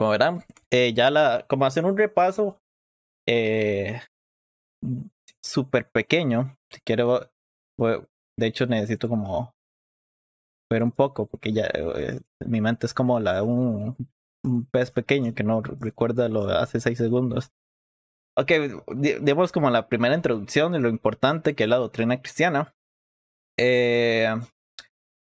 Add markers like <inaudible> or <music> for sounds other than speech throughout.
Como verán, eh, ya la, como hacer un repaso eh, súper pequeño, si quiero, de hecho necesito como ver un poco, porque ya eh, mi mente es como la un, un, pez pequeño que no recuerda lo de hace seis segundos. Ok, demos como la primera introducción y lo importante que es la doctrina cristiana. Eh,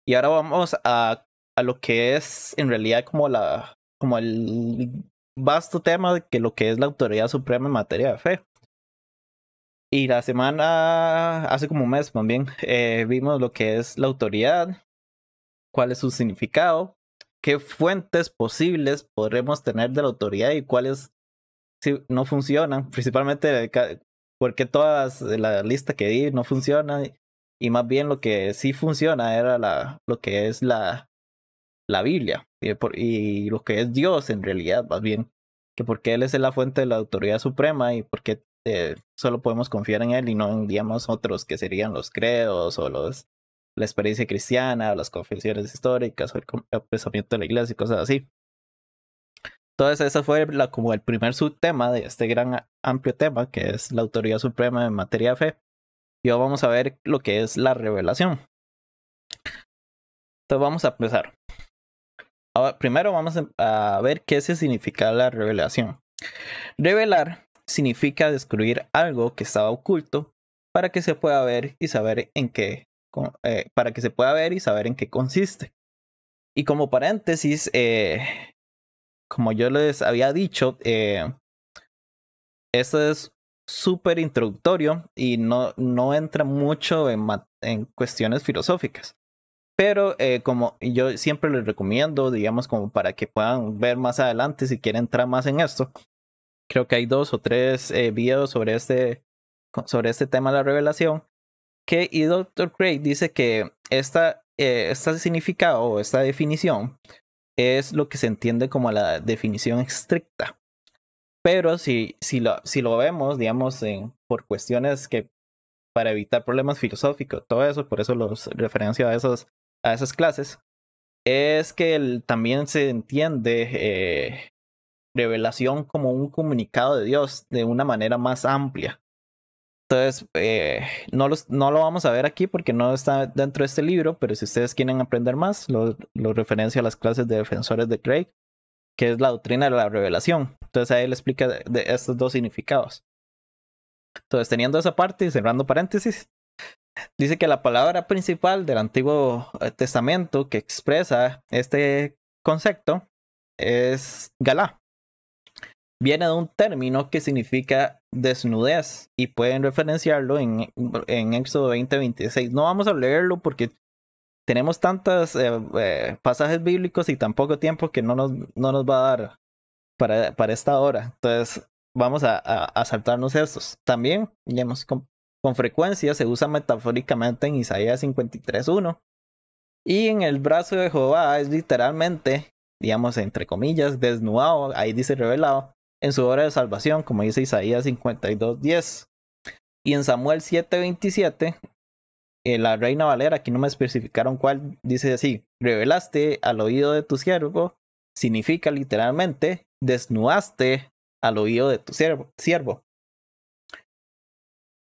y ahora vamos a, a, lo que es en realidad como la, como el vasto tema de que lo que es la autoridad suprema en materia de fe. Y la semana, hace como un mes también, eh, vimos lo que es la autoridad, cuál es su significado, qué fuentes posibles podremos tener de la autoridad y cuáles si no funcionan, principalmente porque todas la lista que di no funciona y más bien lo que sí funciona era la, lo que es la, la Biblia y, lo que es Dios en realidad, más bien, que porque Él es la fuente de la autoridad suprema y porque eh, solo podemos confiar en Él y no en, digamos, otros que serían los credos o los, la experiencia cristiana o las confesiones históricas o el, pensamiento de la iglesia y cosas así. Entonces, ese fue la, como el primer subtema de este gran amplio tema que es la autoridad suprema en materia de fe. Y ahora vamos a ver lo que es la revelación. Entonces, vamos a empezar primero vamos em, a ver qué se significa la revelación. Revelar significa descubrir algo que estaba oculto para que se pueda ver y saber en qué eh, para que se pueda ver y saber en qué consiste. Y como paréntesis, eh, como yo les había dicho, eh, esto es súper introductorio y no, no entra mucho en cuestiones filosóficas. Pero eh, como yo siempre les recomiendo, digamos, como para que puedan ver más adelante si quieren entrar más en esto, creo que hay dos o tres eh, videos sobre este, sobre este tema de la revelación, que y Dr. Craig dice que esta, eh, este significado o esta definición es lo que se entiende como la definición estricta. Pero si, si, lo, si lo vemos, digamos, por cuestiones que para evitar problemas filosóficos, todo eso, por eso los referencia a esos a esas clases es que también se entiende eh, revelación como un comunicado de Dios de una manera más amplia. Entonces, eh, no, no lo vamos a ver aquí porque no está dentro de este libro, pero si ustedes quieren aprender más, lo, lo referencia a las clases de defensores de Craig, que es la doctrina de la revelación. Entonces ahí le explica estos dos significados. Entonces, teniendo esa parte y cerrando paréntesis, Dice que la palabra principal del Antiguo eh, Testamento que expresa este concepto es Galá. Viene de un término que significa desnudez y pueden referenciarlo en, en Éxodo 20:26. No vamos a leerlo porque tenemos tantos eh, eh, pasajes bíblicos y tan poco tiempo que no nos, no nos va a dar para, esta hora. Entonces vamos a, saltarnos estos. También ya hemos con frecuencia se usa metafóricamente en Isaías 53.1. Y en el brazo de Jehová es literalmente, digamos, entre comillas, desnudado, ahí dice revelado, en su obra de salvación, como dice Isaías 52.10. Y en Samuel 7.27, eh, la reina Valera, aquí no me especificaron cuál, dice así, revelaste al oído de tu siervo, significa literalmente, desnudaste al oído de tu siervo.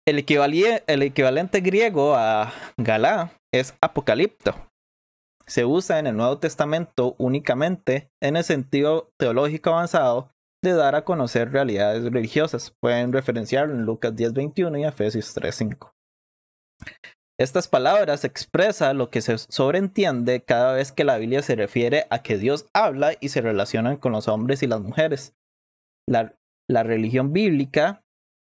El, equivalente, griego a Galá es apocalipto. Se usa en el Nuevo Testamento únicamente en el sentido teológico avanzado de dar a conocer realidades religiosas. Pueden referenciarlo en Lucas 10:21 y Efesios 3:5. Estas palabras expresan lo que se sobreentiende cada vez que la Biblia se refiere a que Dios habla y se relacionan con los hombres y las mujeres. la religión bíblica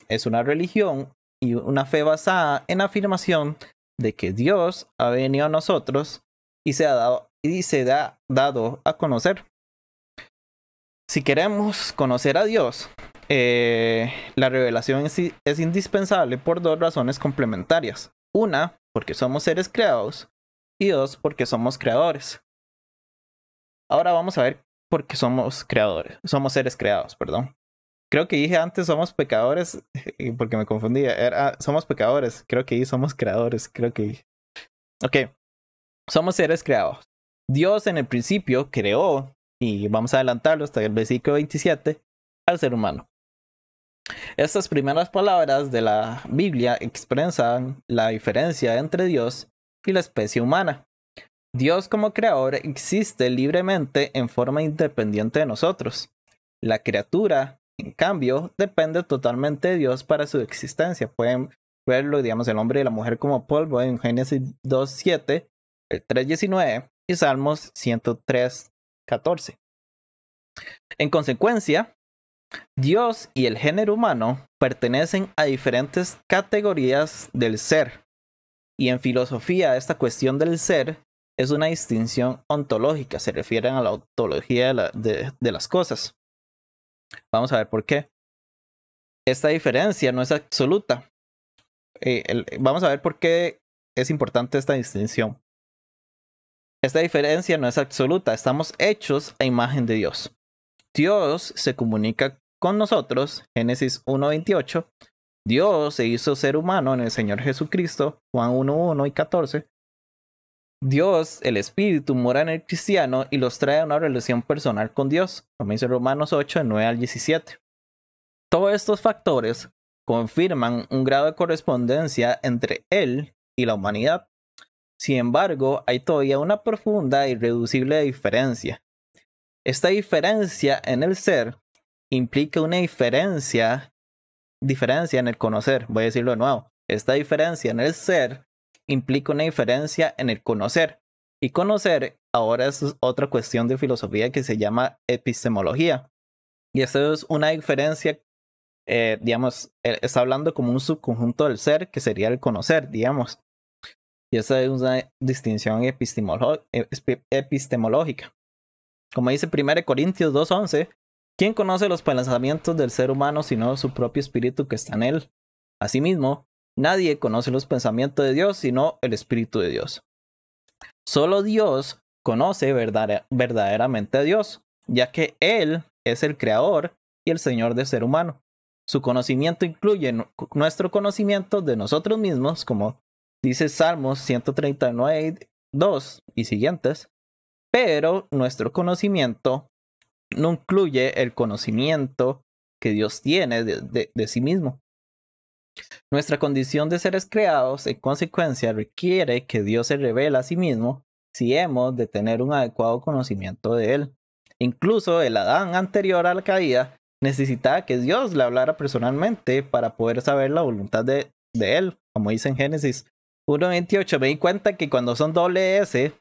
es una religión y una fe basada en la afirmación de que Dios ha venido a nosotros y se ha dado, y se ha dado a conocer. Si queremos conocer a Dios, eh, la revelación es, es indispensable por dos razones complementarias. Una, porque somos seres creados, y dos, porque somos creadores. Ahora vamos a ver por qué somos creadores, somos seres creados, perdón. Creo que dije antes somos pecadores, <laughs> porque me confundía. Era, somos pecadores, creo que somos creadores, creo que dije. Ok, somos seres creados. Dios en el principio creó, y vamos a adelantarlo hasta el versículo 27, al ser humano. Estas primeras palabras de la Biblia expresan la diferencia entre Dios y la especie humana. Dios como creador existe libremente en forma independiente de nosotros. La criatura en cambio, depende totalmente de Dios para su existencia. Pueden verlo, digamos, el hombre y la mujer como polvo ¿eh? en Génesis 2.7, el 3.19 y Salmos 103.14. En consecuencia, Dios y el género humano pertenecen a diferentes categorías del ser. Y en filosofía esta cuestión del ser es una distinción ontológica, se refieren a la ontología de las cosas. Vamos a ver por qué. Esta diferencia no es absoluta. Eh, vamos a ver por qué es importante esta distinción. Esta diferencia no es absoluta, estamos hechos a imagen de Dios. Dios se comunica con nosotros, Génesis 1.28. Dios se hizo ser humano en el Señor Jesucristo, Juan 1.1 y 14. Dios, el Espíritu, mora en el cristiano y los trae a una relación personal con Dios, como dice Romanos 8, 9 al 17. Todos estos factores confirman un grado de correspondencia entre Él y la humanidad. Sin embargo, hay todavía una profunda e irreducible diferencia. Esta diferencia en el ser implica una diferencia, diferencia en el conocer, voy a decirlo de nuevo, esta diferencia en el ser implica una diferencia en el conocer. Y conocer ahora es otra cuestión de filosofía que se llama epistemología. Y eso es una diferencia, eh, digamos, eh, está hablando como un subconjunto del ser que sería el conocer, digamos. Y esa es una distinción eh, epistemológica. Como dice 1 Corintios 2.11, ¿quién conoce los pensamientos del ser humano sino su propio espíritu que está en él? Asimismo, Nadie conoce los pensamientos de Dios sino el Espíritu de Dios. Solo Dios conoce verdaderamente a Dios, ya que Él es el creador y el Señor del ser humano. Su conocimiento incluye nuestro conocimiento de nosotros mismos, como dice Salmos 139, 2 y siguientes, pero nuestro conocimiento no incluye el conocimiento que Dios tiene de sí mismo. Nuestra condición de seres creados, en consecuencia, requiere que Dios se revela a sí mismo si hemos de tener un adecuado conocimiento de Él. Incluso el Adán anterior a la caída necesitaba que Dios le hablara personalmente para poder saber la voluntad de, de Él, como dice en Génesis 1.28. Me di cuenta que cuando son doble S,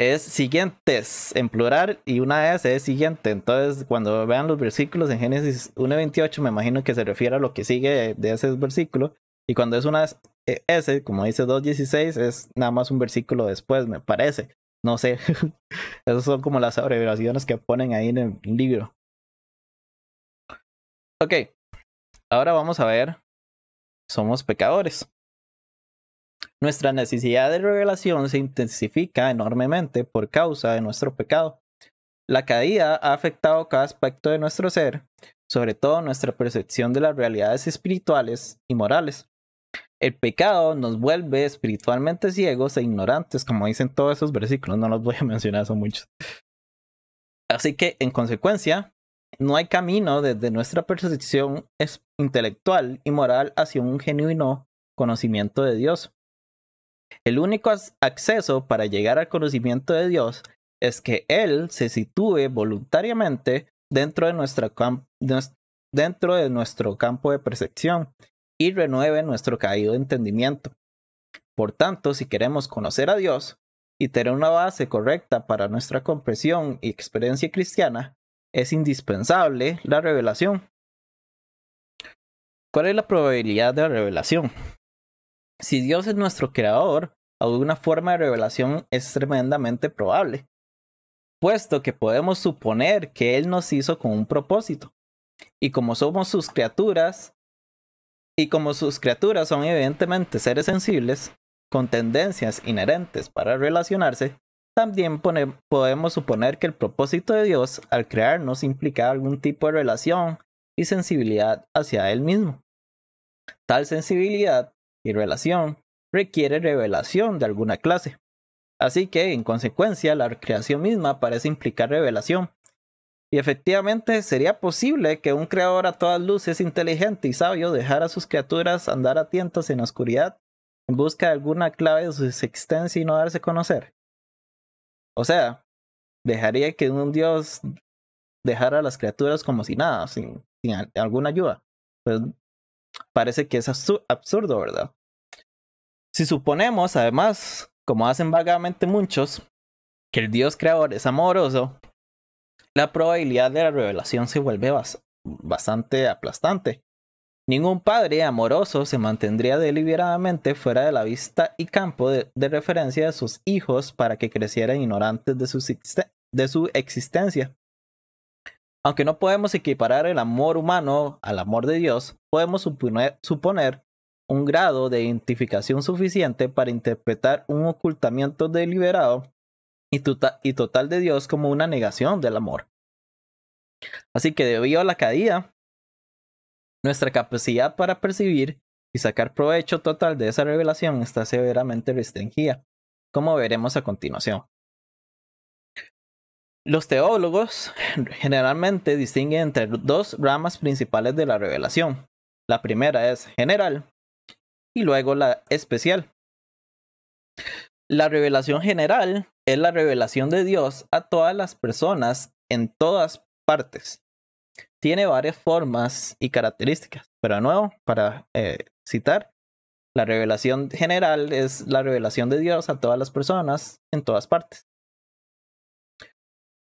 es siguientes en plural y una S es siguiente. Entonces, cuando vean los versículos en Génesis 1.28, me imagino que se refiere a lo que sigue de ese versículo. Y cuando es una S, eh, como dice 2.16, es nada más un versículo después, me parece. No sé. <laughs> Esas son como las abreviaciones que ponen ahí en el libro. Ok. Ahora vamos a ver. Somos pecadores. Nuestra necesidad de revelación se intensifica enormemente por causa de nuestro pecado. La caída ha afectado cada aspecto de nuestro ser, sobre todo nuestra percepción de las realidades espirituales y morales. El pecado nos vuelve espiritualmente ciegos e ignorantes, como dicen todos esos versículos, no los voy a <laughs> mencionar, son muchos. Así que, en consecuencia, no hay camino desde nuestra percepción intelectual y moral hacia un genuino conocimiento de Dios. El único acceso para llegar al conocimiento de Dios es que Él se sitúe voluntariamente dentro de, dentro de nuestro campo de percepción y renueve nuestro caído entendimiento. Por tanto, si queremos conocer a Dios y tener una base correcta para nuestra comprensión y experiencia cristiana, es indispensable la revelación. ¿Cuál es la probabilidad de la revelación? Si Dios es nuestro creador, alguna forma de revelación es tremendamente probable, puesto que podemos suponer que Él nos hizo con un propósito. Y como somos sus criaturas, y como sus criaturas son evidentemente seres sensibles, con tendencias inherentes para relacionarse, también podemos suponer que el propósito de Dios al crearnos implica algún tipo de relación y sensibilidad hacia Él mismo. Tal sensibilidad y relación requiere revelación de alguna clase. Así que, en consecuencia, la creación misma parece implicar revelación. Y efectivamente, sería posible que un creador a todas luces inteligente y sabio dejara a sus criaturas andar a en la oscuridad en busca de alguna clave de su existencia y no darse a conocer. O sea, dejaría que un dios dejara a las criaturas como si nada, sin, alguna ayuda. Pues parece que es absurdo, ¿verdad? Si suponemos, además, como hacen vagamente muchos, que el Dios creador es amoroso, la probabilidad de la revelación se vuelve bastante aplastante. Ningún padre amoroso se mantendría deliberadamente fuera de la vista y campo de, referencia de sus hijos para que crecieran ignorantes de su existencia. Aunque no podemos equiparar el amor humano al amor de Dios, podemos suponer, un grado de identificación suficiente para interpretar un ocultamiento deliberado y, tota-, y, total de Dios como una negación del amor. Así que debido a la caída, nuestra capacidad para percibir y sacar provecho total de esa revelación está severamente restringida, como veremos a continuación. Los teólogos generalmente distinguen entre dos ramas principales de la revelación, la primera es general y luego la especial. La revelación general es la revelación de Dios a todas las personas en todas partes. Tiene varias formas y características, pero de nuevo, para eh, citar, la revelación general es la revelación de Dios a todas las personas en todas partes.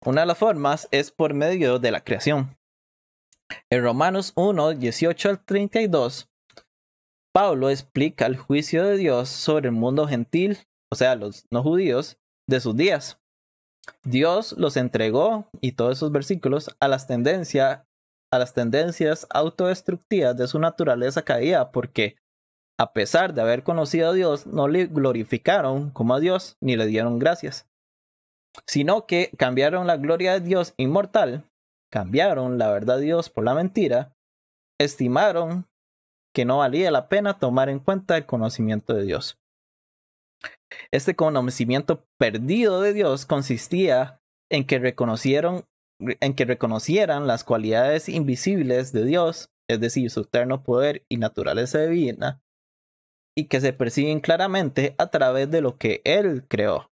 Una de las formas es por medio de la creación. En Romanos 1, 18 al 32, Pablo explica el juicio de Dios sobre el mundo gentil, o sea, los no judíos, de sus días. Dios los entregó, y todos esos versículos, a las, a las tendencias autodestructivas de su naturaleza caída, porque a pesar de haber conocido a Dios, no le glorificaron como a Dios ni le dieron gracias, sino que cambiaron la gloria de Dios inmortal cambiaron la verdad de Dios por la mentira, estimaron que no valía la pena tomar en cuenta el conocimiento de Dios. Este conocimiento perdido de Dios consistía en que reconocieron en que reconocieran las cualidades invisibles de Dios, es decir, su eterno poder y naturaleza divina, y que se perciben claramente a través de lo que Él creó.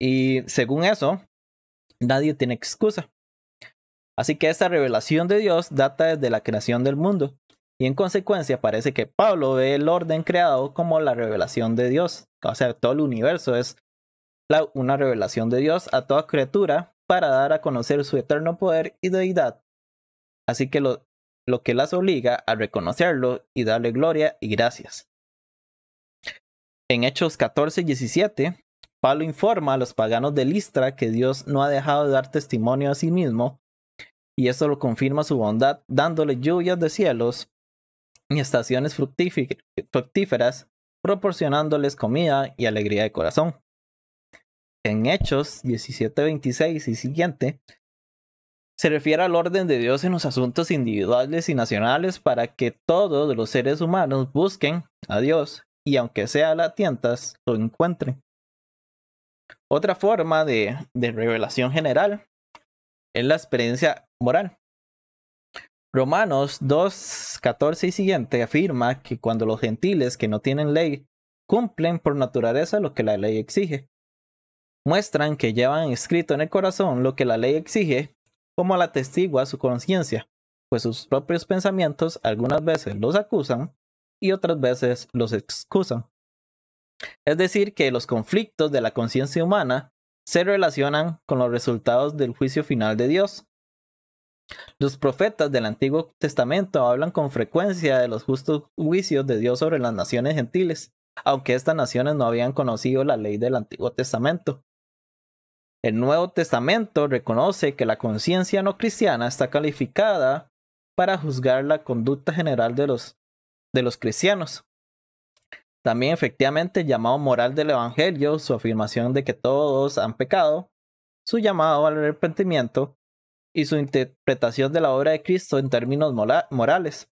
Y según eso, nadie tiene excusa. Así que esta revelación de Dios data desde la creación del mundo, y en consecuencia parece que Pablo ve el orden creado como la revelación de Dios. O sea, todo el universo es una revelación de Dios a toda criatura para dar a conocer su eterno poder y deidad. Así que lo, lo que las obliga a reconocerlo y darle gloria y gracias. En Hechos 14 Pablo informa a los paganos de Listra que Dios no ha dejado de dar testimonio a sí mismo y esto lo confirma su bondad, dándole lluvias de cielos y estaciones fructíferas, proporcionándoles comida y alegría de corazón. En Hechos 17:26 y siguiente, se refiere al orden de Dios en los asuntos individuales y nacionales para que todos los seres humanos busquen a Dios y aunque sea a tientas, lo encuentren. Otra forma de, de revelación general es la experiencia moral. Romanos 2, 14 y siguiente afirma que cuando los gentiles que no tienen ley cumplen por naturaleza lo que la ley exige, muestran que llevan escrito en el corazón lo que la ley exige, como la testigua su conciencia, pues sus propios pensamientos algunas veces los acusan y otras veces los excusan. Es decir, que los conflictos de la conciencia humana se relacionan con los resultados del juicio final de Dios, los profetas del Antiguo Testamento hablan con frecuencia de los justos juicios de Dios sobre las naciones gentiles, aunque estas naciones no habían conocido la ley del Antiguo Testamento. El Nuevo Testamento reconoce que la conciencia no cristiana está calificada para juzgar la conducta general de los, de los cristianos. También efectivamente llamado moral del Evangelio, su afirmación de que todos han pecado, su llamado al arrepentimiento, y su interpretación de la obra de Cristo en términos morales.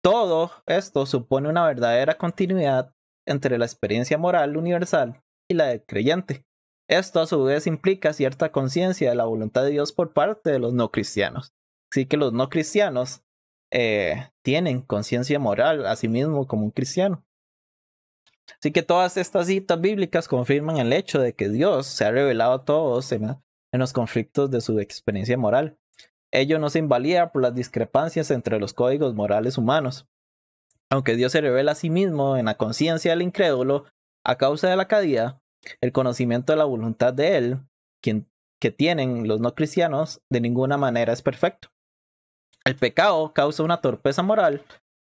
Todo esto supone una verdadera continuidad entre la experiencia moral universal y la del creyente. Esto a su vez implica cierta conciencia de la voluntad de Dios por parte de los no cristianos. Así que los no cristianos eh, tienen conciencia moral a sí mismo como un cristiano. Así que todas estas citas bíblicas confirman el hecho de que Dios se ha revelado a todos en, en los conflictos de su experiencia moral. Ello no se invalida por las discrepancias entre los códigos morales humanos. Aunque Dios se revela a sí mismo en la conciencia del incrédulo a causa de la caída, el conocimiento de la voluntad de Él, que tienen los no cristianos, de ninguna manera es perfecto. El pecado causa una torpeza moral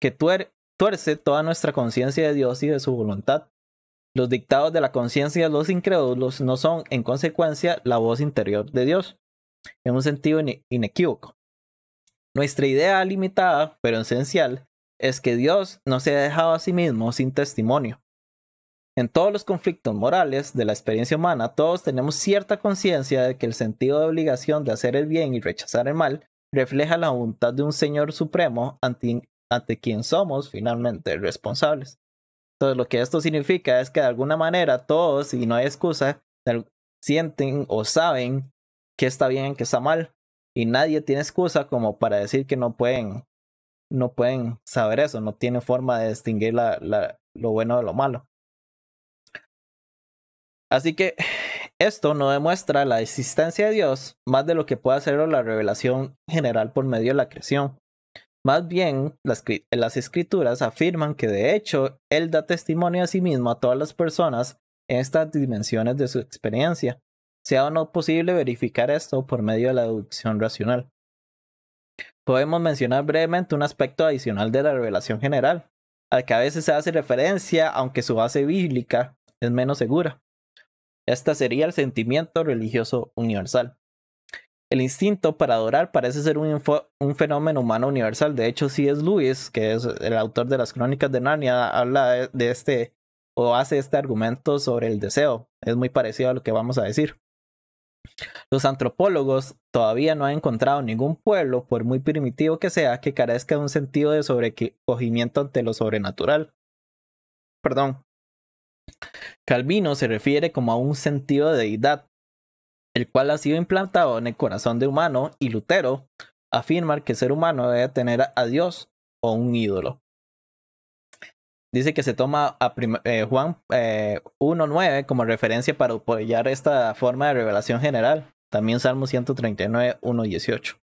que tuerce toda nuestra conciencia de Dios y de su voluntad. Los dictados de la conciencia de los incrédulos no son, en consecuencia, la voz interior de Dios, en un sentido inequívoco. Nuestra idea limitada, pero esencial, es que Dios no se ha dejado a sí mismo sin testimonio. En todos los conflictos morales de la experiencia humana, todos tenemos cierta conciencia de que el sentido de obligación de hacer el bien y rechazar el mal refleja la voluntad de un Señor Supremo ante, ante quien somos finalmente responsables. Entonces, lo que esto significa es que de alguna manera todos, y no hay excusa, sienten o saben que está bien, y que está mal. Y nadie tiene excusa como para decir que no pueden, no pueden saber eso, no tienen forma de distinguir lo bueno de lo malo. Así que esto no demuestra la existencia de Dios más de lo que puede hacerlo la revelación general por medio de la creación. Más bien, las, escrituras afirman que de hecho Él da testimonio a sí mismo a todas las personas en estas dimensiones de su experiencia, sea o no posible verificar esto por medio de la deducción racional. Podemos mencionar brevemente un aspecto adicional de la revelación general, al que a veces se hace referencia, aunque su base bíblica es menos segura. Esta sería el sentimiento religioso universal. El instinto para adorar parece ser un, fenómeno humano universal. De hecho, C.S. es Lewis, que es el autor de las crónicas de Narnia, habla de, de este o hace este argumento sobre el deseo. Es muy parecido a lo que vamos a decir. Los antropólogos todavía no han encontrado ningún pueblo, por muy primitivo que sea, que carezca de un sentido de sobrecogimiento ante lo sobrenatural. Perdón. Calvino se refiere como a un sentido de deidad, el cual ha sido implantado en el corazón de humano, y Lutero afirma que el ser humano debe tener a Dios o un ídolo. Dice que se toma a eh, Juan 1.9 eh, como referencia para apoyar esta forma de revelación general. También Salmo 139.1.18.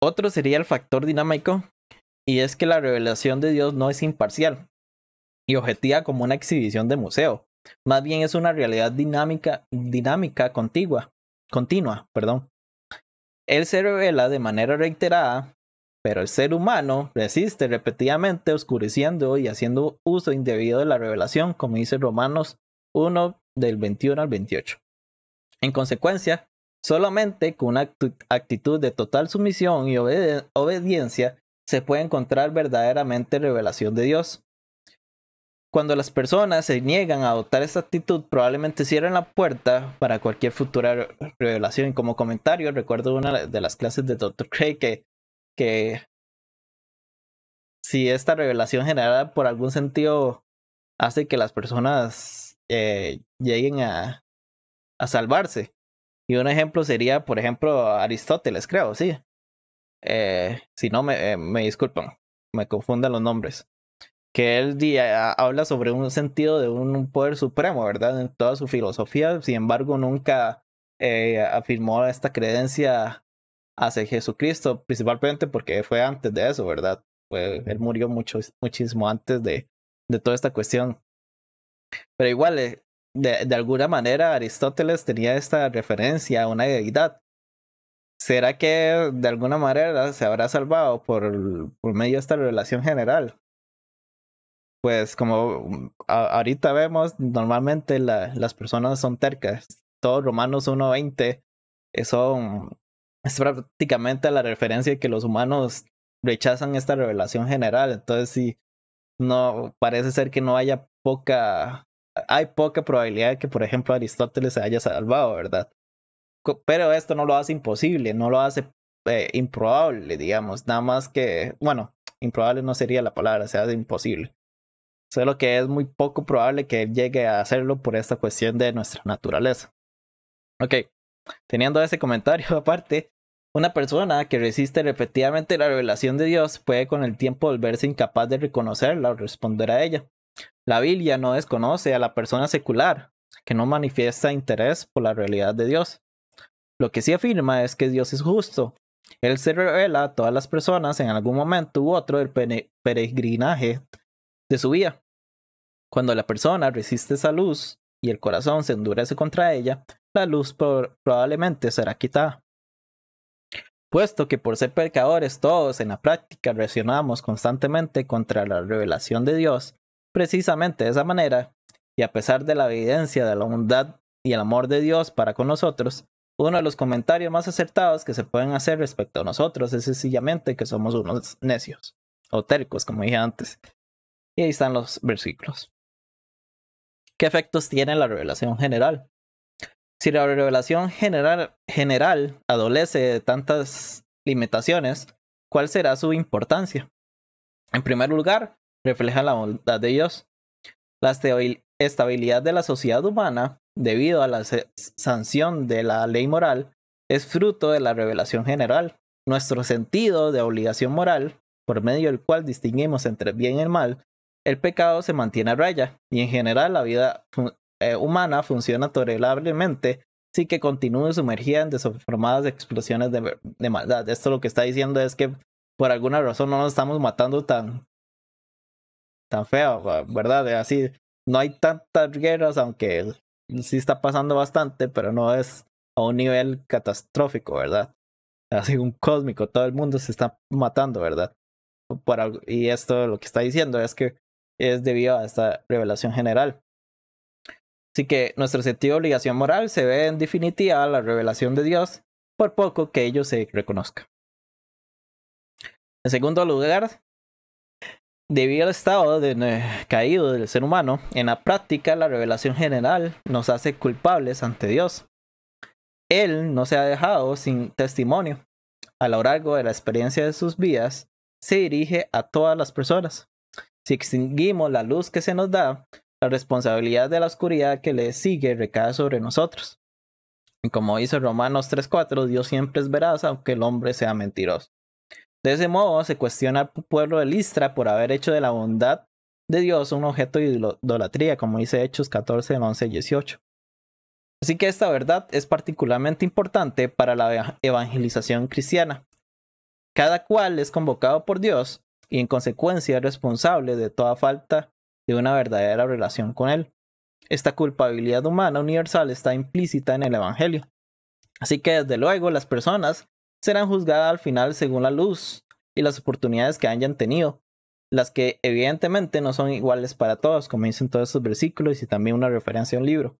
Otro sería el factor dinámico, y es que la revelación de Dios no es imparcial y objetiva como una exhibición de museo, más bien es una realidad dinámica, dinámica contigua, continua, perdón. Él se revela de manera reiterada, pero el ser humano resiste repetidamente oscureciendo y haciendo uso indebido de la revelación, como dice Romanos 1 del 21 al 28. En consecuencia, solamente con una actitud de total sumisión y obediencia se puede encontrar verdaderamente revelación de Dios. Cuando las personas se niegan a adoptar esta actitud, probablemente cierran la puerta para cualquier futura revelación. Como comentario, recuerdo una de las clases de Dr. Craig que, si esta revelación generada por algún sentido hace que las personas eh, lleguen a, a salvarse. Y un ejemplo sería, por ejemplo, Aristóteles, creo, sí. Eh, si no, me, eh, me disculpan, me confundan los nombres que él habla sobre un sentido de un poder supremo, ¿verdad? En toda su filosofía, sin embargo, nunca eh, afirmó esta creencia hacia Jesucristo, principalmente porque fue antes de eso, ¿verdad? él murió mucho, muchísimo antes de, de toda esta cuestión. Pero igual, eh, de, alguna manera, Aristóteles tenía esta referencia a una deidad. ¿Será que de alguna manera se habrá salvado por, medio de esta relación general? pues como mm, ahorita vemos, normalmente las personas son tercas. Todos Romanos 1.20 eh, son es prácticamente la referencia de que los humanos rechazan esta revelación general. Entonces sí, no parece ser que no haya poca, hay poca probabilidad de que, por ejemplo, Aristóteles se haya salvado, ¿verdad? Pero esto no lo hace imposible, no lo hace eh, improbable, digamos, nada más que, bueno, improbable no sería la palabra, se hace imposible solo que es muy poco probable que llegue a hacerlo por esta cuestión de nuestra naturaleza. Ok, teniendo ese comentario <laughs> aparte, una persona que resiste repetidamente la revelación de Dios puede con el tiempo volverse incapaz de reconocerla o responder a ella. La Biblia no desconoce a la persona secular, que no manifiesta interés por la realidad de Dios. Lo que sí afirma es que Dios es justo. Él se revela a todas las personas en algún momento u otro del peregrinaje de su vida. Cuando la persona resiste esa luz y el corazón se endurece contra ella, la luz probablemente será quitada. Puesto que por ser pecadores todos en la práctica reaccionamos constantemente contra la revelación de Dios, precisamente de esa manera, y a pesar de la evidencia de la bondad y el amor de Dios para con nosotros, uno de los comentarios más acertados que se pueden hacer respecto a nosotros es sencillamente que somos unos necios, o tercos, como dije antes, y ahí están los versículos. ¿Qué efectos tiene la revelación general? Si la revelación general, general adolece de tantas limitaciones, ¿cuál será su importancia? En primer lugar, refleja la bondad de Dios. La estabilidad de la sociedad humana, debido a la sanción de la ley moral, es fruto de la revelación general. Nuestro sentido de obligación moral, por medio del cual distinguimos entre bien y mal, el pecado se mantiene a raya y en general la vida eh, humana funciona tolerablemente sin que continúe sumergida en desformadas explosiones de, maldad. Esto lo que está diciendo es que por alguna razón no nos estamos matando tan, tan feo, ¿verdad? Así, no hay tantas guerras, aunque sí está pasando bastante, pero no es a un nivel catastrófico, ¿verdad? Así un cósmico, todo el mundo se está matando, ¿verdad? y esto lo que está diciendo es que es debido a esta revelación general. Así que nuestro sentido de obligación moral se ve en definitiva la revelación de Dios, por poco que ello se reconozca. En segundo lugar, debido al estado de caído del ser humano, en la práctica la revelación general nos hace culpables ante Dios. Él no se ha dejado sin testimonio. A lo largo de la experiencia de sus vidas, se dirige a todas las personas. Si extinguimos la luz que se nos da, la responsabilidad de la oscuridad que le sigue recae sobre nosotros. Y como dice Romanos 3:4, Dios siempre es veraz aunque el hombre sea mentiroso. De ese modo se cuestiona al pueblo de Listra por haber hecho de la bondad de Dios un objeto de idolatría, como dice Hechos 14, 11 y 18. Así que esta verdad es particularmente importante para la evangelización cristiana. Cada cual es convocado por Dios y en consecuencia es responsable de toda falta de una verdadera relación con Él. Esta culpabilidad humana universal está implícita en el Evangelio. Así que desde luego las personas serán juzgadas al final según la luz y las oportunidades que hayan tenido, las que evidentemente no son iguales para todos, como dicen todos estos versículos y también una referencia a un libro.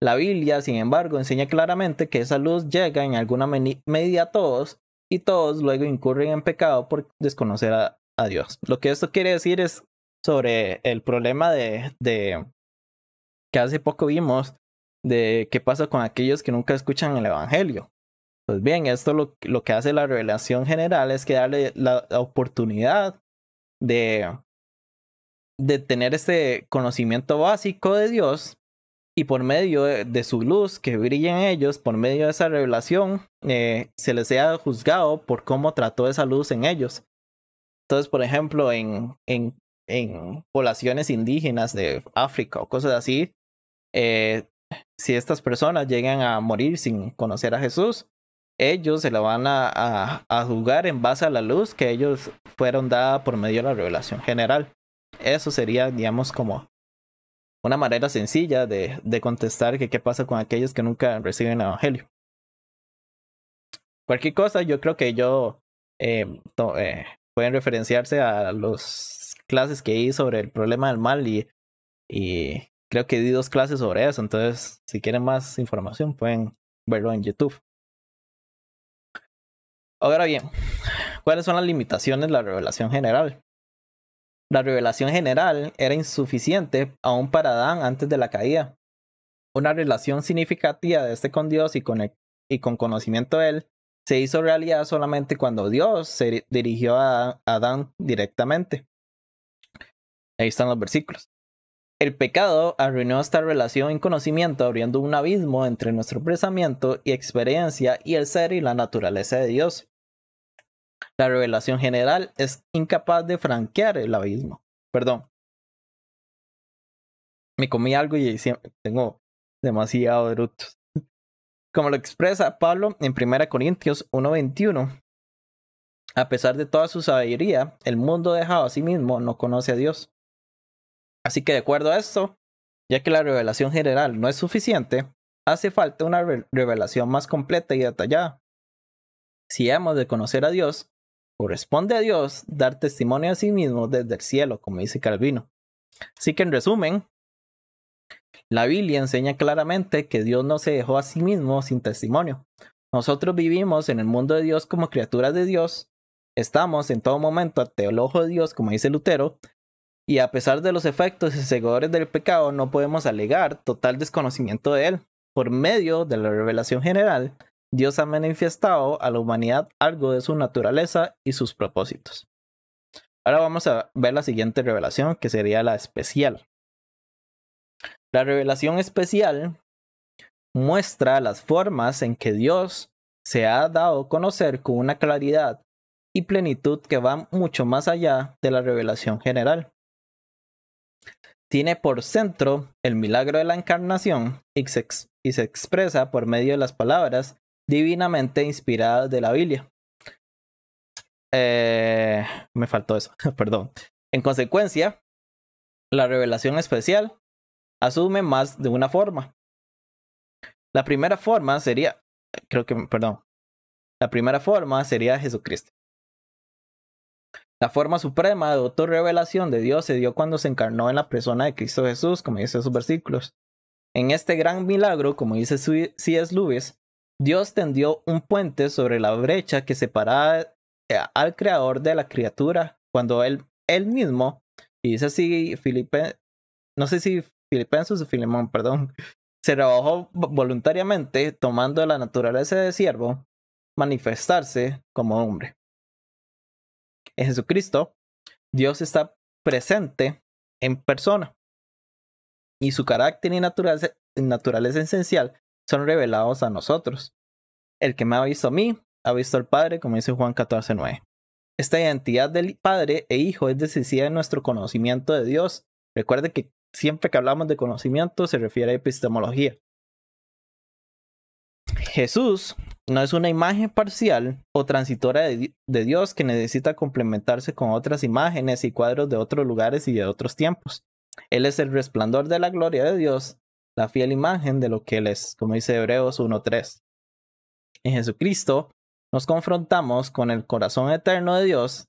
La Biblia, sin embargo, enseña claramente que esa luz llega en alguna medida a todos y todos luego incurren en pecado por desconocer a, Dios. Lo que esto quiere decir es sobre el problema de, que hace poco vimos de qué pasa con aquellos que nunca escuchan el Evangelio. Pues bien, esto lo, que hace la revelación general es que darle la, oportunidad de, de tener ese conocimiento básico de Dios y por medio de, su luz que brilla en ellos, por medio de esa revelación, eh, se les sea juzgado por cómo trató esa luz en ellos. Entonces, por ejemplo, en, en, poblaciones indígenas de África o cosas así, eh, si estas personas llegan a morir sin conocer a Jesús, ellos se lo van a, a, juzgar en base a la luz que ellos fueron dada por medio de la revelación general. Eso sería, digamos, como una manera sencilla de, contestar que qué pasa con aquellos que nunca reciben el Evangelio. Cualquier cosa, yo creo que yo eh, eh pueden referenciarse a las clases que di sobre el problema del mal y, creo que di dos clases sobre eso, entonces si quieren más información pueden verlo en YouTube. Ahora bien, ¿cuáles son las limitaciones de la revelación general? La revelación general era insuficiente aún para Adán antes de la caída. Una relación significativa de este con Dios y con, y con conocimiento de él se hizo realidad solamente cuando Dios se dirigió a Adán directamente. Ahí están los versículos. El pecado arruinó esta relación en conocimiento, abriendo un abismo entre nuestro pensamiento y experiencia y el ser y la naturaleza de Dios. La revelación general es incapaz de franquear el abismo. Perdón. Me comí algo y tengo demasiado eructos como lo expresa Pablo en 1 Corintios 1:21. A pesar de toda su sabiduría, el mundo dejado a sí mismo no conoce a Dios. Así que de acuerdo a esto, ya que la revelación general no es suficiente, hace falta una revelación más completa y detallada. Si hemos de conocer a Dios, corresponde a Dios dar testimonio a sí mismo desde el cielo, como dice Calvino. Así que en resumen, la Biblia enseña claramente que Dios no se dejó a sí mismo sin testimonio. Nosotros vivimos en el mundo de Dios como criaturas de Dios, estamos en todo momento ante el ojo de Dios, como dice Lutero, y a pesar de los efectos y seguidores del pecado, no podemos alegar total desconocimiento de Él. Por medio de la revelación general, Dios ha manifestado a la humanidad algo de su naturaleza y sus propósitos. Ahora vamos a ver la siguiente revelación, que sería la especial. La revelación especial muestra las formas en que Dios se ha dado a conocer con una claridad y plenitud que va mucho más allá de la revelación general. Tiene por centro el milagro de la encarnación y se, expresa por medio de las palabras divinamente inspiradas de la Biblia. Eh, me faltó eso, <laughs> perdón. En consecuencia, la revelación especial asume más de una forma. La primera forma sería, creo que, perdón, la primera forma sería Jesucristo. La forma suprema de autorrevelación de Dios se dio cuando se encarnó en la persona de Cristo Jesús, como dice sus versículos. En este gran milagro, como dice C.S. Lewis, Dios tendió un puente sobre la brecha que separaba eh, al creador de la criatura cuando él, él mismo, y dice así Filipe, no sé si Filipenses Filemón, perdón, <laughs> se trabajó voluntariamente tomando la naturaleza de siervo, manifestarse como hombre. En Jesucristo, Dios está presente en persona y su carácter y naturaleza, naturaleza esencial son revelados a nosotros. El que me ha visto a mí, ha visto al Padre, como dice Juan 14.9. Esta identidad del Padre e Hijo es decisiva en nuestro conocimiento de Dios. Recuerde que siempre que hablamos de conocimiento se refiere a epistemología. Jesús no es una imagen parcial o transitora de, de, Dios que necesita complementarse con otras imágenes y cuadros de otros lugares y de otros tiempos. Él es el resplandor de la gloria de Dios, la fiel imagen de lo que Él es, como dice Hebreos 1.3. En Jesucristo nos confrontamos con el corazón eterno de Dios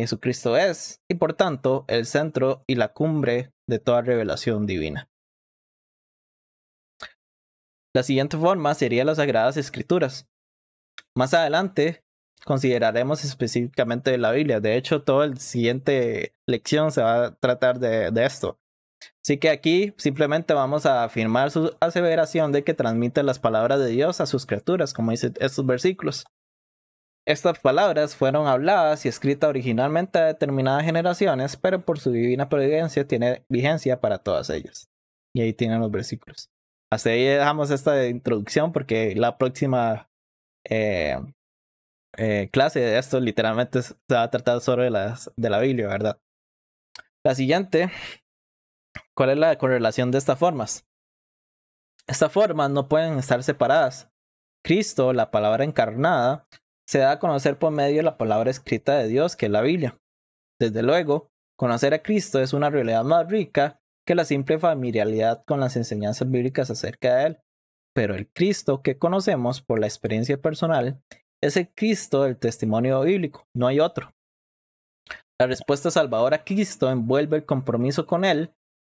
Jesucristo es, y por tanto, el centro y la cumbre de toda revelación divina. La siguiente forma sería las Sagradas Escrituras. Más adelante consideraremos específicamente la Biblia. De hecho, toda la siguiente lección se va a tratar de, de esto. Así que aquí simplemente vamos a afirmar su aseveración de que transmite las palabras de Dios a sus criaturas, como dicen estos versículos. Estas palabras fueron habladas y escritas originalmente a determinadas generaciones, pero por su divina providencia tiene vigencia para todas ellas. Y ahí tienen los versículos. Hasta ahí dejamos esta introducción porque la próxima eh, eh, clase de esto literalmente se va a tratar sobre las, de la Biblia, ¿verdad? La siguiente, ¿cuál es la correlación de estas formas? Estas formas no pueden estar separadas. Cristo, la palabra encarnada, se da a conocer por medio de la palabra escrita de Dios, que es la Biblia. Desde luego, conocer a Cristo es una realidad más rica que la simple familiaridad con las enseñanzas bíblicas acerca de Él. Pero el Cristo que conocemos por la experiencia personal es el Cristo del testimonio bíblico, no hay otro. La respuesta salvadora a Cristo envuelve el compromiso con Él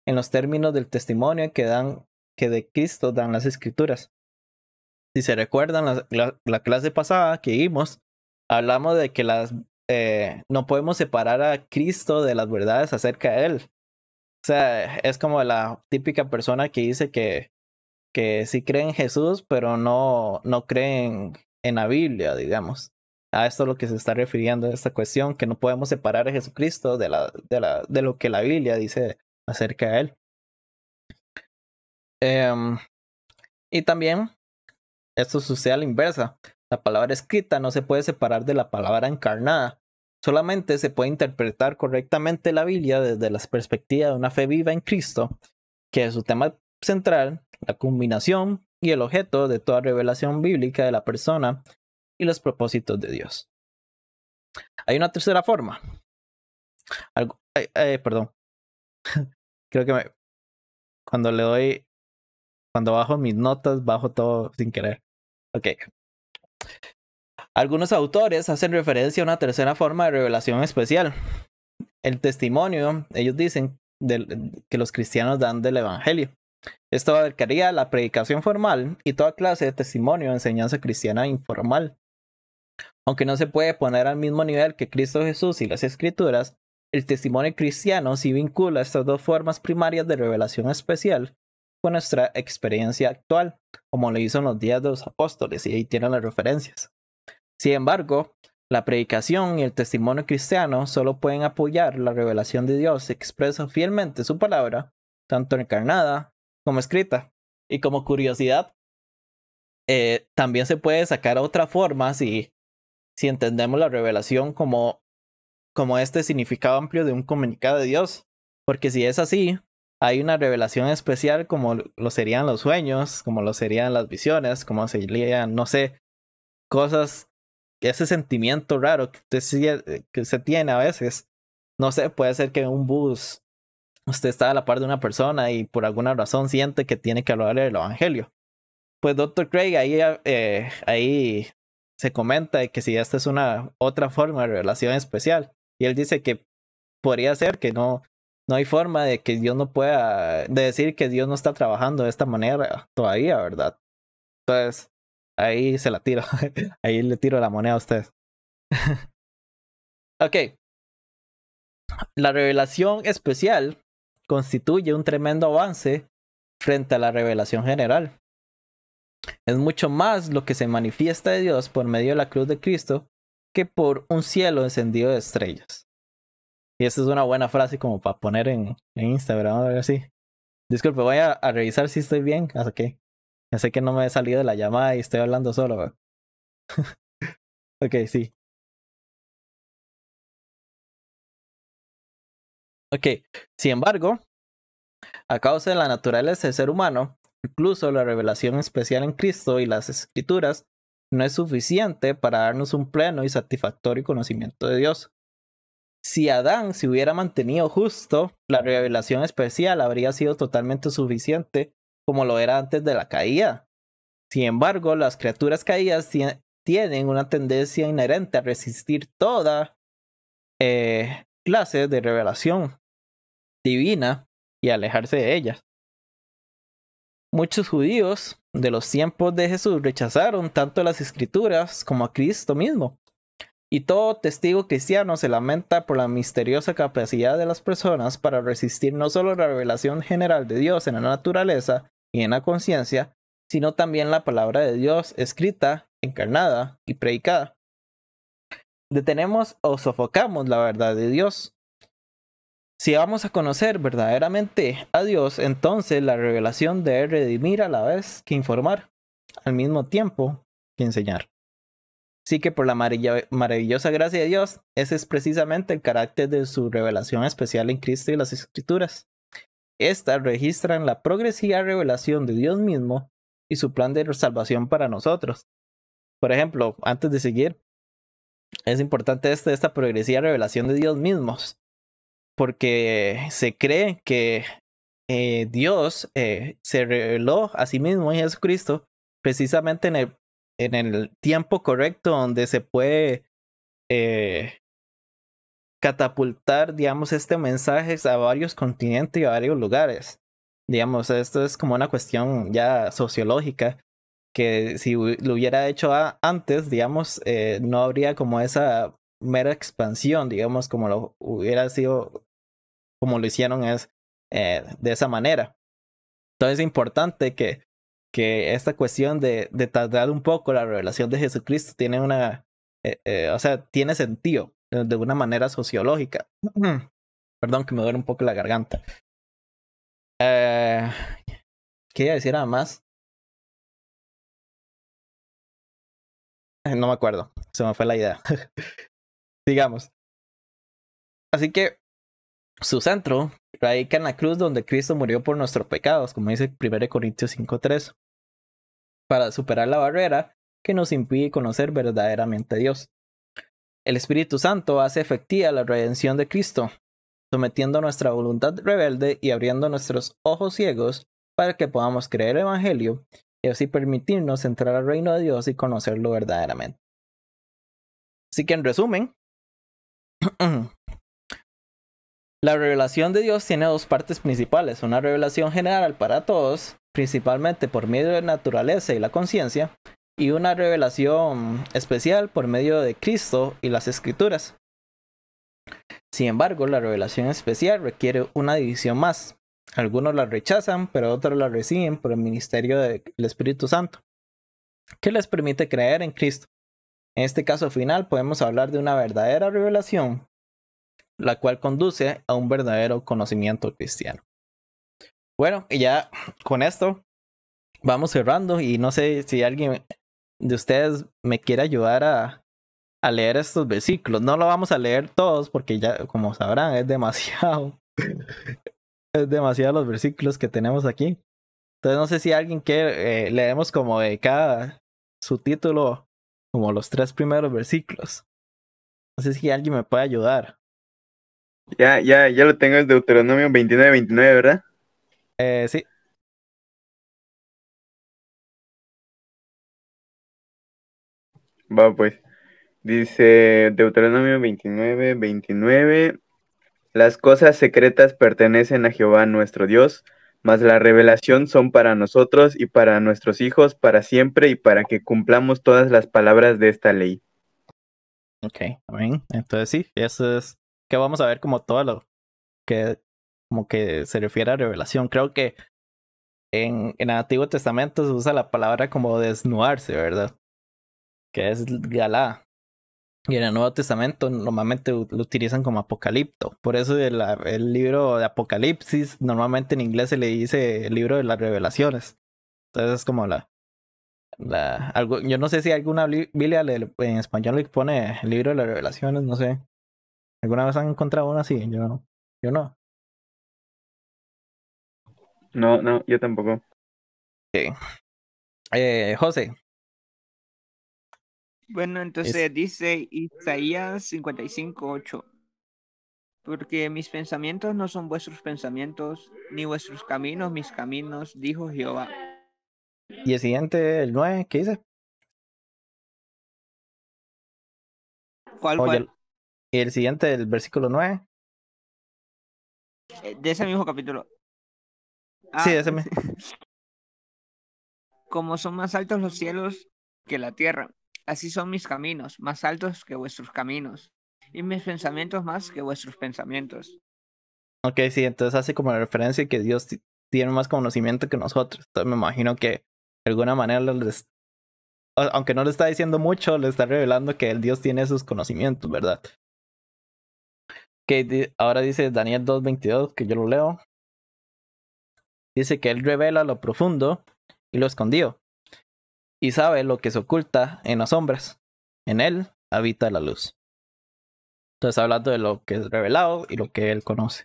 en los términos del testimonio que dan que de Cristo dan las escrituras si se recuerdan la, clase pasada que vimos, hablamos de que las, eh, no podemos separar a Cristo de las verdades acerca de Él. O sea, es como la típica persona que dice que, que sí cree en Jesús, pero no, no creen en la Biblia, digamos. A esto es lo que se está refiriendo esta cuestión, que no podemos separar a Jesucristo de, la, de, la, de lo que la Biblia dice acerca de él. Em, y también esto sucede a la inversa. La palabra escrita no se puede separar de la palabra encarnada. Solamente se puede interpretar correctamente la Biblia desde la perspectiva de una fe viva en Cristo, que es su tema central, la combinación y el objeto de toda revelación bíblica de la persona y los propósitos de Dios. Hay una tercera forma. Eh, eh, perdón. <laughs> Creo que me, cuando le doy, cuando bajo mis notas, bajo todo sin querer. Ok. Algunos autores hacen referencia a una tercera forma de revelación especial. El testimonio, ellos dicen, que los cristianos dan del Evangelio. Esto abarcaría la predicación formal y toda clase de testimonio enseñanza cristiana informal. Aunque no se puede poner al mismo nivel que Cristo Jesús y las Escrituras, el testimonio cristiano sí vincula estas dos formas primarias de revelación especial con nuestra experiencia actual, como lo hizo en los días de los apóstoles, y ahí tienen las referencias. Sin embargo, la predicación y el testimonio cristiano solo pueden apoyar la revelación de Dios expresa fielmente su palabra, tanto encarnada como escrita. Y como curiosidad, eh, también se puede sacar otra forma si, si entendemos la revelación como, como este significado amplio de un comunicado de Dios. Porque si es así, hay una revelación especial como lo serían los sueños, como lo serían las visiones, como serían, no sé, cosas, ese sentimiento raro eh, que, se tiene a veces. No sé, puede ser que en un bus usted está a la par de una persona y por alguna razón siente que tiene que hablarle del Evangelio. Pues Dr. Craig ahí, eh, ahí se comenta que si esta es una otra forma de revelación especial. Y él dice que podría ser que no, no hay forma de que Dios no pueda, de decir que Dios no está trabajando de esta manera todavía, ¿verdad? Entonces, ahí se la tiro, <laughs> ahí le tiro la moneda a ustedes. <laughs> ok. La revelación especial constituye un tremendo avance frente a la revelación general. Es mucho más lo que se manifiesta de Dios por medio de la cruz de Cristo que por un cielo encendido de estrellas. Y esta es una buena frase como para poner en, en Instagram o algo así. Disculpe, voy a, revisar si estoy bien. que. Ya sé que no me he salido de la llamada y estoy hablando solo. <laughs> ok, sí. Ok, sin embargo, a causa de la naturaleza del ser humano, incluso la revelación especial en Cristo y las escrituras no es suficiente para darnos un pleno y satisfactorio conocimiento de Dios si Adán se hubiera mantenido justo, la revelación especial habría sido totalmente suficiente como lo era antes de la caída. Sin embargo, las criaturas caídas tienen una tendencia inherente a resistir toda eh, clase de revelación divina y alejarse de ellas. Muchos judíos de los tiempos de Jesús rechazaron tanto las escrituras como a Cristo mismo y todo testigo cristiano se lamenta por la misteriosa capacidad de las personas para resistir no solo la revelación general de Dios en la naturaleza y en la conciencia, sino también la palabra de Dios escrita, encarnada y predicada. Detenemos o sofocamos la verdad de Dios. Si vamos a conocer verdaderamente a Dios, entonces la revelación debe redimir a la vez que informar, al mismo tiempo que enseñar. Sí que por la maravillosa gracia de Dios, ese es precisamente el carácter de su revelación especial en Cristo y las Escrituras. Estas registran la progresiva revelación de Dios mismo y su plan de salvación para nosotros. Por ejemplo, antes de seguir, es importante esta, progresiva revelación de Dios mismos, porque se cree que eh, Dios eh, se reveló a sí mismo en Jesucristo precisamente en el en el tiempo correcto donde se puede eh, catapultar, digamos, este mensaje a varios continentes y a varios lugares. Digamos, esto es como una cuestión ya sociológica, que si lo hubiera hecho antes, digamos, eh, no habría como esa mera expansión, digamos, como lo hubiera sido, como lo hicieron es, eh, de esa manera. Entonces es importante que que esta cuestión de, tardar un poco la revelación de Jesucristo tiene una, eh, eh, o sea, tiene sentido eh, de, una manera sociológica. <clears throat> Perdón que me duele un poco la garganta. Eh, quería decir nada más? No me acuerdo, se me fue la idea. Digamos. <laughs> Así que su centro radica en la cruz donde Cristo murió por nuestros pecados, como dice 1 Corintios 5.3 para superar la barrera que nos impide conocer verdaderamente a Dios. El Espíritu Santo hace efectiva la redención de Cristo, sometiendo nuestra voluntad rebelde y abriendo nuestros ojos ciegos para que podamos creer el Evangelio y así permitirnos entrar al reino de Dios y conocerlo verdaderamente. Así que en resumen, <clears throat> la revelación de Dios tiene dos partes principales, una revelación general para todos principalmente por medio de la naturaleza y la conciencia, y una revelación especial por medio de Cristo y las escrituras. Sin embargo, la revelación especial requiere una división más. Algunos la rechazan, pero otros la reciben por el ministerio del Espíritu Santo, que les permite creer en Cristo. En este caso final podemos hablar de una verdadera revelación, la cual conduce a un verdadero conocimiento cristiano. Bueno, y ya con esto vamos cerrando y no sé si alguien de ustedes me quiere ayudar a, a leer estos versículos. No lo vamos a leer todos porque ya, como sabrán, es demasiado. <laughs> es demasiado los versículos que tenemos aquí. Entonces no sé si alguien quiere, eh, leemos como de cada subtítulo, como los tres primeros versículos. No sé si alguien me puede ayudar. Ya, ya, ya lo tengo, es Deuteronomio 29, 29, ¿verdad? Eh, sí. Va, pues. Dice Deuteronomio 29, 29. Las cosas secretas pertenecen a Jehová nuestro Dios, mas la revelación son para nosotros y para nuestros hijos para siempre y para que cumplamos todas las palabras de esta ley. Ok, amén. Entonces sí, eso es que vamos a ver como todo lo que como que se refiere a revelación. Creo que en, en el Antiguo Testamento se usa la palabra como desnudarse, ¿verdad? Que es galá. Y en el Nuevo Testamento normalmente lo utilizan como apocalipto. Por eso el, el libro de Apocalipsis normalmente en inglés se le dice el libro de las revelaciones. Entonces es como la... la algo, yo no sé si alguna Biblia en español le pone el libro de las revelaciones, no sé. ¿Alguna vez han encontrado una así? Yo, yo no. No, no, yo tampoco. Sí. Eh, José. Bueno, entonces dice Isaías 55.8. Porque mis pensamientos no son vuestros pensamientos, ni vuestros caminos mis caminos, dijo Jehová. Y el siguiente, el 9, ¿qué dice? ¿Cuál, Oye, El, el siguiente, el versículo 9. Eh, de ese mismo capítulo sí, ah, ese Como son más altos los cielos que la tierra, así son mis caminos, más altos que vuestros caminos, y mis pensamientos más que vuestros pensamientos. Ok, sí, entonces hace como la referencia que Dios tiene más conocimiento que nosotros. Entonces me imagino que de alguna manera Aunque no le está diciendo mucho, le está revelando que el Dios tiene sus conocimientos, ¿verdad? Que ahora dice Daniel 2.22, que yo lo leo. Dice que él revela lo profundo y lo escondido, y sabe lo que se oculta en las sombras. En él habita la luz. Entonces hablando de lo que es revelado y lo que él conoce.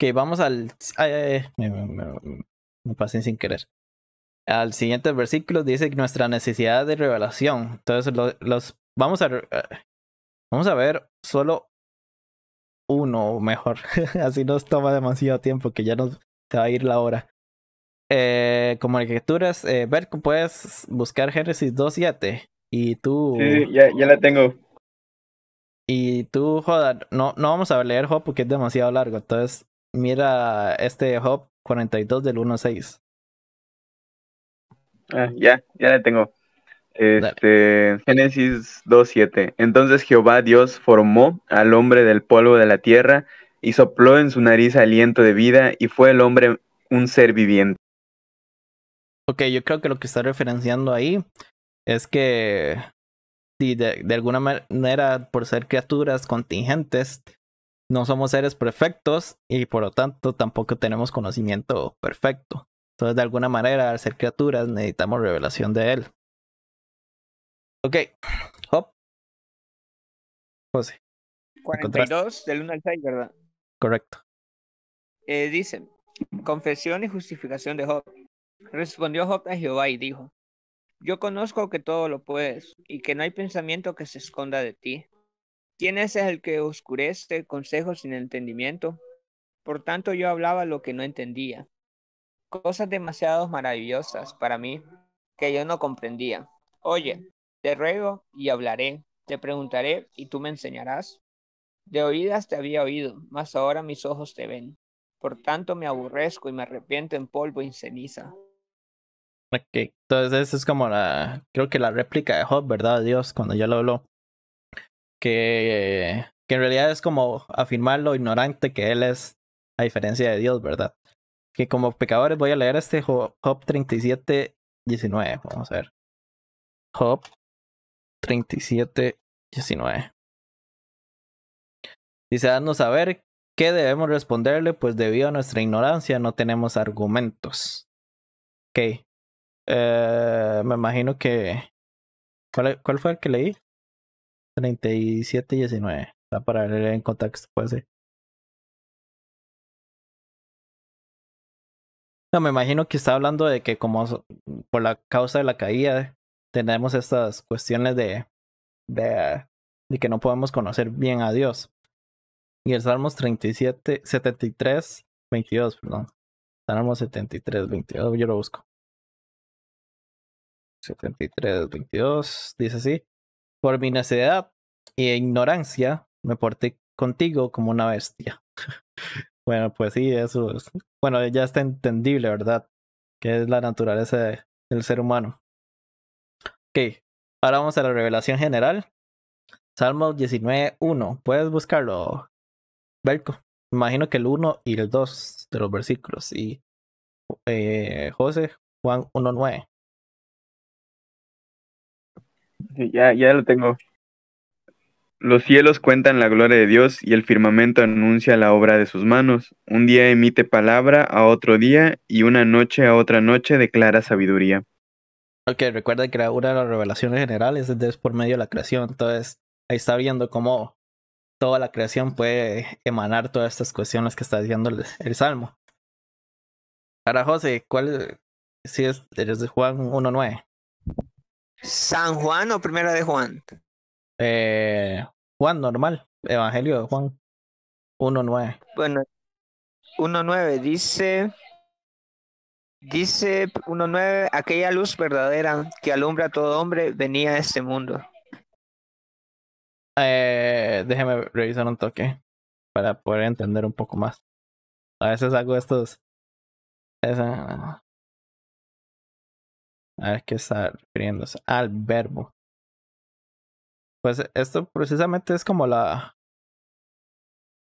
Que vamos al... me, pasé sin querer al siguiente versículo dice nuestra necesidad de revelación. Entonces los, vamos a eh, vamos a ver solo uno mejor. <laughs> Así nos toma demasiado tiempo que ya nos va a ir la hora. Eh, como arquitecturas, eh, ver, puedes buscar Génesis 2.7 y tú... Sí, ya, ya la tengo. Y tú, joder, no, no vamos a leer Job porque es demasiado largo. Entonces, mira este Job 42 del 1.6. Ah, ya, ya la tengo. Este, Génesis 2.7. Entonces Jehová Dios formó al hombre del polvo de la tierra y sopló en su nariz aliento de vida y fue el hombre un ser viviente. Ok, yo creo que lo que está referenciando ahí es que si de, alguna manera, por ser criaturas contingentes, no somos seres perfectos y por lo tanto tampoco tenemos conocimiento perfecto. Entonces, de alguna manera, al ser criaturas, necesitamos revelación de él. Ok, Hop. José. 42 del 1 al 6, ¿verdad? Correcto. Eh, dice, confesión y justificación de Job. Respondió Job a Jehová y dijo, yo conozco que todo lo puedes y que no hay pensamiento que se esconda de ti. ¿Quién es el que oscurece consejos sin entendimiento? Por tanto yo hablaba lo que no entendía. Cosas demasiado maravillosas para mí que yo no comprendía. Oye, te ruego y hablaré, te preguntaré y tú me enseñarás. De oídas te había oído, mas ahora mis ojos te ven. Por tanto me aburrezco y me arrepiento en polvo y ceniza. Ok, entonces es como la, creo que la réplica de Job, ¿verdad? Dios, cuando ya lo habló. Que, que en realidad es como afirmar lo ignorante que él es, a diferencia de Dios, ¿verdad? Que como pecadores voy a leer este Job 37, 19, vamos a ver. Job 37, 19. Dice, no saber qué debemos responderle, pues debido a nuestra ignorancia no tenemos argumentos. Ok. Eh, me imagino que... ¿Cuál, fue el que leí? 3719. y Está para leer en contexto, puede ser. No, me imagino que está hablando de que como por la causa de la caída tenemos estas cuestiones de, de, que no podemos conocer bien a Dios y el Salmos 37, 73, 22, perdón. Salmos 73, 22, yo lo busco. 73, 22, dice así. Por mi necedad e ignorancia me porté contigo como una bestia. <laughs> bueno, pues sí, eso es. Bueno, ya está entendible, ¿verdad? Que es la naturaleza del ser humano. Ok, ahora vamos a la revelación general. Salmos 19, 1. Puedes buscarlo, Belco. Imagino que el 1 y el 2 de los versículos. Y eh, José, Juan 1.9. ya, ya lo tengo. Los cielos cuentan la gloria de Dios y el firmamento anuncia la obra de sus manos. Un día emite palabra a otro día y una noche a otra noche declara sabiduría. Ok, recuerda que era una de las revelaciones generales es por medio de la creación. Entonces, ahí está viendo cómo toda la creación puede emanar todas estas cuestiones que está diciendo el, Salmo. Ahora, José, ¿cuál si es, de Juan 1.9? ¿San Juan o primera de Juan? Eh, Juan normal, Evangelio de Juan 1.9. Bueno, 1.9 dice, dice 1.9, aquella luz verdadera que alumbra a todo hombre venía a este mundo. Eh, déjeme revisar un toque para poder entender un poco más. A veces hago estos. a ver qué está refiriéndose al verbo. Pues esto precisamente es como la.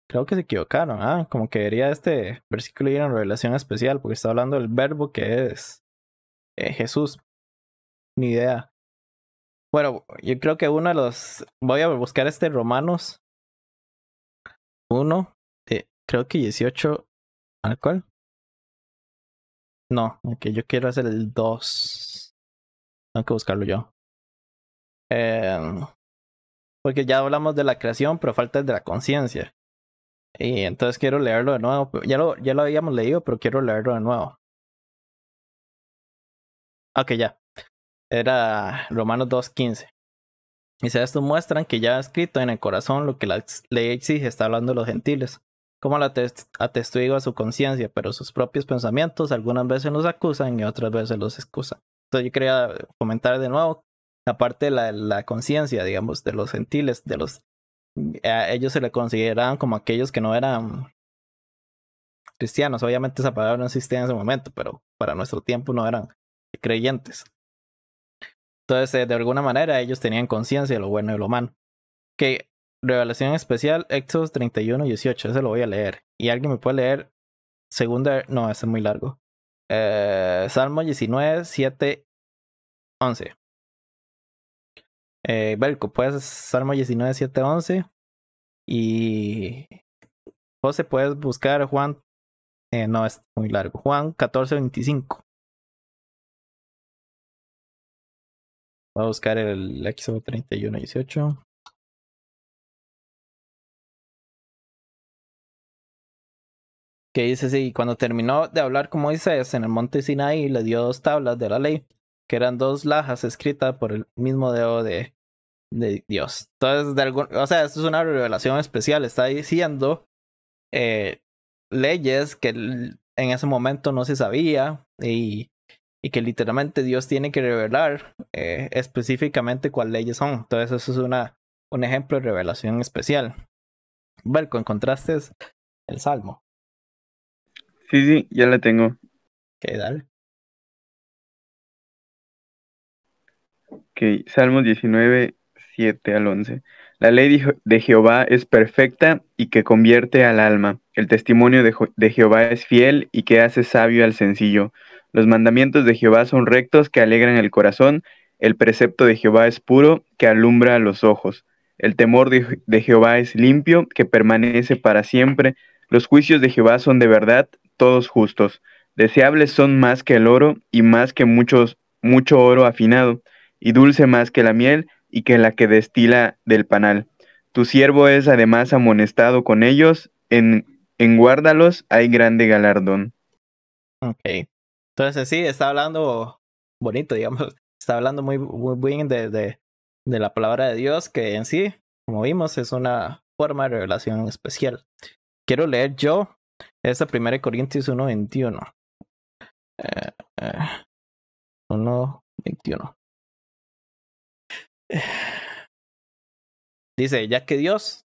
Creo que se equivocaron, ¿ah? Como que debería este versículo ir en revelación especial, porque está hablando del verbo que es eh, Jesús. Ni idea. Bueno, yo creo que uno de los. Voy a buscar este Romanos. Uno. Eh, creo que 18. ¿Al cual? No, que yo quiero hacer el 2. Tengo que buscarlo yo. Em, porque ya hablamos de la creación, pero falta de la conciencia. Y entonces quiero leerlo de nuevo. Ya lo, ya lo habíamos leído, pero quiero leerlo de nuevo. Ok, ya era Romanos 2.15. Y esto estos muestran que ya ha escrito en el corazón lo que la ley exige, está hablando de los gentiles, como la a su conciencia, pero sus propios pensamientos algunas veces los acusan y otras veces los excusan. Entonces yo quería comentar de nuevo la parte de la, conciencia, digamos, de los gentiles, de los... A ellos se le consideraban como aquellos que no eran cristianos. Obviamente esa palabra no existía en ese momento, pero para nuestro tiempo no eran creyentes. Entonces, de alguna manera, ellos tenían conciencia de lo bueno y lo malo. Que revelación especial, Éxodo 31, 18, ese lo voy a leer. Y alguien me puede leer segunda, no, ese es muy largo. Eh, Salmo 19, 7, 11. Eh, puedes Salmo 19, 7, 11. Y José, puedes buscar Juan. Eh, no, es muy largo. Juan 14, 25. Voy a buscar el XO3118. Que dice, sí, cuando terminó de hablar como dices en el monte Sinaí, le dio dos tablas de la ley, que eran dos lajas escritas por el mismo dedo de, de Dios. Entonces, de algún, o sea, esto es una revelación especial, está diciendo eh, leyes que en ese momento no se sabía y y que literalmente Dios tiene que revelar eh, específicamente cuáles leyes son. Entonces eso es una, un ejemplo de revelación especial. Ver, con contrastes, el Salmo. Sí, sí, ya la tengo. Ok, dale. Ok, Salmos 19, 7 al 11. La ley de Jehová es perfecta y que convierte al alma. El testimonio de Jehová es fiel y que hace sabio al sencillo. Los mandamientos de Jehová son rectos que alegran el corazón, el precepto de Jehová es puro que alumbra los ojos. El temor de, Jehová es limpio que permanece para siempre. Los juicios de Jehová son de verdad, todos justos. Deseables son más que el oro y más que muchos, mucho oro afinado, y dulce más que la miel y que la que destila del panal. Tu siervo es además amonestado con ellos, en, en guárdalos hay grande galardón. Entonces sí, está hablando bonito, digamos, <laughs> está hablando muy, bien de, de, la palabra de Dios, que en sí, como vimos, es una forma de revelación especial. Quiero leer yo esta primera Corintios 1.21. 1.21. Eh, eh, dice, ya que Dios,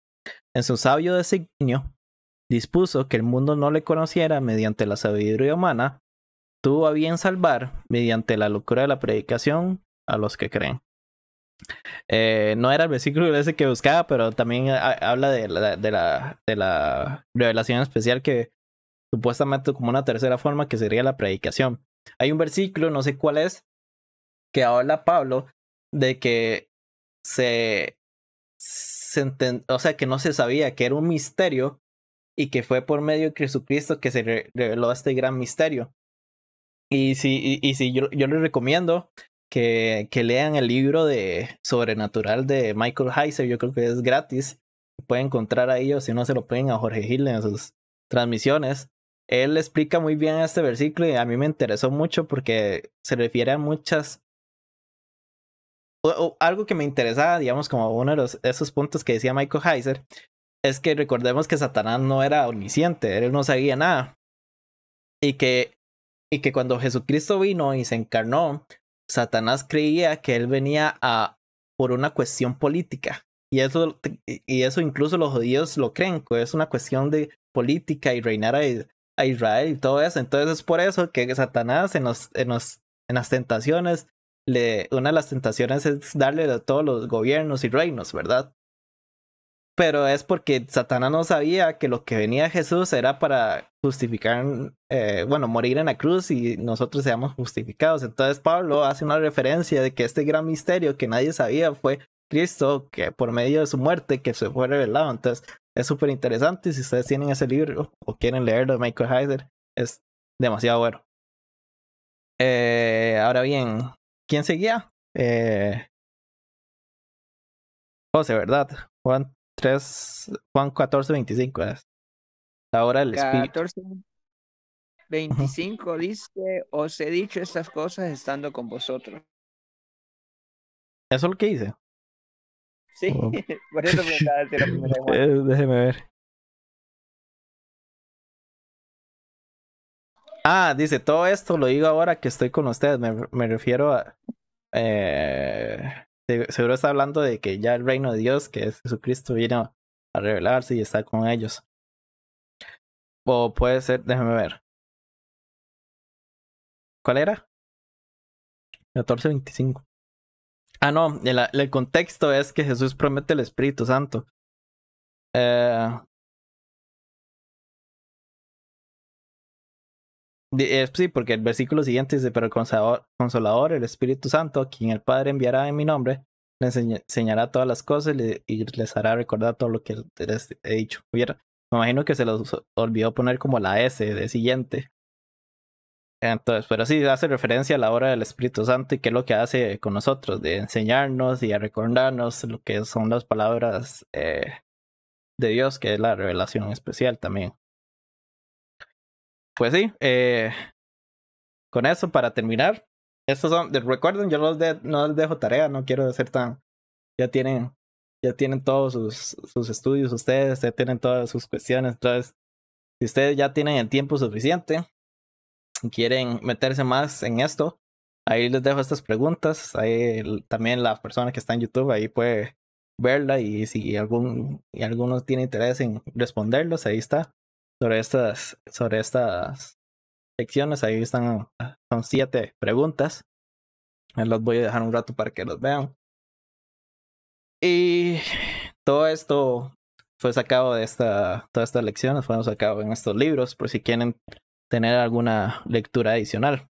en su sabio designio, dispuso que el mundo no le conociera mediante la sabiduría humana, tuvo a bien salvar, mediante la locura de la predicación, a los que creen. Eh, no era el versículo ese que buscaba, pero también eh, habla de la, de, la, revelación especial que supuestamente como una tercera forma que sería la predicación. Hay un versículo, no sé cuál es, que habla Pablo de que se, o sea, que no se sabía, que era un misterio y que fue por medio de Jesucristo que se reveló este gran misterio. Y sí, y, yo, yo les recomiendo que, que, lean el libro de Sobrenatural de Michael Heiser, yo creo que es gratis. Pueden encontrar ahí o si no se lo pueden a Jorge Gil en sus transmisiones. Él explica muy bien este versículo y a mí me interesó mucho porque se refiere a muchas... algo que me interesaba, digamos, como uno de esos puntos que decía Michael Heiser, es que recordemos que Satanás no era omnisciente, él no sabía nada. Y que y que cuando Jesucristo vino y se encarnó, Satanás creía que él venía a por una cuestión política. Y eso, y eso incluso los judíos lo creen, que es una cuestión de política y reinar a, Israel y todo eso. Entonces es por eso que Satanás en, en, las tentaciones, una de las tentaciones es darle a todos los gobiernos y reinos, ¿verdad? pero es porque Satanás no sabía que lo que venía Jesús era para justificar, eh, bueno, morir en la cruz y nosotros seamos justificados. Entonces Pablo hace una referencia de que este gran misterio que nadie sabía fue Cristo, que por medio de su muerte que se fue revelado. Entonces es súper interesante. Si ustedes tienen ese libro o quieren leerlo de Michael Heiser, es demasiado bueno. Eh, ahora bien, ¿quién seguía? Eh, José, ¿verdad? Juan 3, Juan 14, 25. Ahora el espíritu. 14, 25 dice: Os he dicho estas cosas estando con vosotros. ¿Eso es lo que dice? Sí, oh. <laughs> <laughs> eh, Déjeme ver. Ah, dice, todo esto lo digo ahora que estoy con ustedes. Me, me refiero a. Eh, seguro está hablando de que ya el reino de Dios, que es Jesucristo, vino a revelarse y está con ellos. O puede ser, déjame ver. ¿Cuál era? 1425. Ah, no, el, el contexto es que Jesús promete el Espíritu Santo. Eh, Eh, sí, porque el versículo siguiente dice, pero el consolador, el Espíritu Santo, quien el Padre enviará en mi nombre, le enseñará todas las cosas y les hará recordar todo lo que les he dicho. Me imagino que se los olvidó poner como la S de siguiente. Entonces, pero sí hace referencia a la obra del Espíritu Santo y qué es lo que hace con nosotros, de enseñarnos y a recordarnos lo que son las palabras eh, de Dios, que es la revelación especial también pues sí, eh, con eso para terminar. Estos recuerden, yo los no les dejo tarea, no quiero hacer tan. Ya tienen, ya tienen todos sus, sus estudios ustedes, ya tienen todas sus cuestiones. Entonces, si ustedes ya tienen el tiempo suficiente, quieren meterse más en esto, ahí les dejo estas preguntas. Ahí también la persona que está en YouTube ahí puede verla y si algún y alguno tiene interés en responderlos, ahí está sobre estas, sobre estas Ahí están, ah, son siete preguntas. Los voy a dejar un rato para que los vean. Y todo esto fue sacado de esta, todas estas lecciones fueron sacado en estos libros, por si quieren tener alguna lectura adicional.